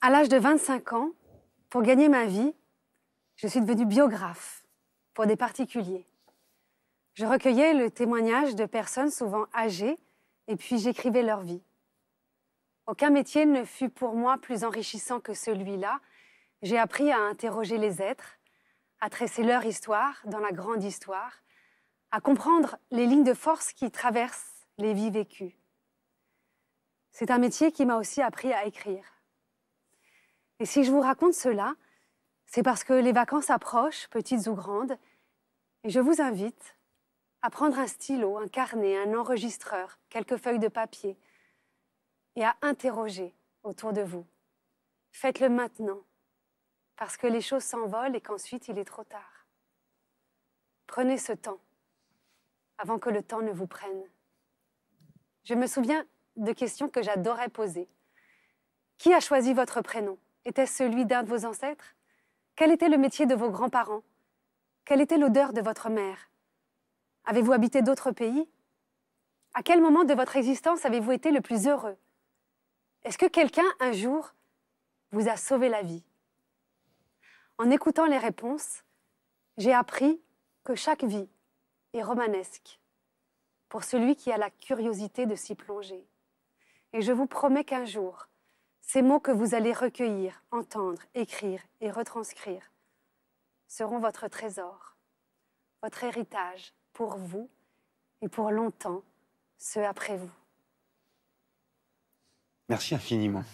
À l'âge de 25 ans, pour gagner ma vie, je suis devenue biographe pour des particuliers. Je recueillais le témoignage de personnes souvent âgées et puis j'écrivais leur vie. Aucun métier ne fut pour moi plus enrichissant que celui-là. J'ai appris à interroger les êtres, à tresser leur histoire dans la grande histoire, à comprendre les lignes de force qui traversent les vies vécues. C'est un métier qui m'a aussi appris à écrire et si je vous raconte cela, c'est parce que les vacances approchent, petites ou grandes, et je vous invite à prendre un stylo, un carnet, un enregistreur, quelques feuilles de papier, et à interroger autour de vous. Faites-le maintenant, parce que les choses s'envolent et qu'ensuite il est trop tard. Prenez ce temps, avant que le temps ne vous prenne. Je me souviens de questions que j'adorais poser. Qui a choisi votre prénom était ce celui d'un de vos ancêtres Quel était le métier de vos grands-parents Quelle était l'odeur de votre mère Avez-vous habité d'autres pays À quel moment de votre existence avez-vous été le plus heureux Est-ce que quelqu'un, un jour, vous a sauvé la vie En écoutant les réponses, j'ai appris que chaque vie est romanesque pour celui qui a la curiosité de s'y plonger. Et je vous promets qu'un jour, ces mots que vous allez recueillir, entendre, écrire et retranscrire seront votre trésor, votre héritage pour vous et pour longtemps ceux après vous. Merci infiniment.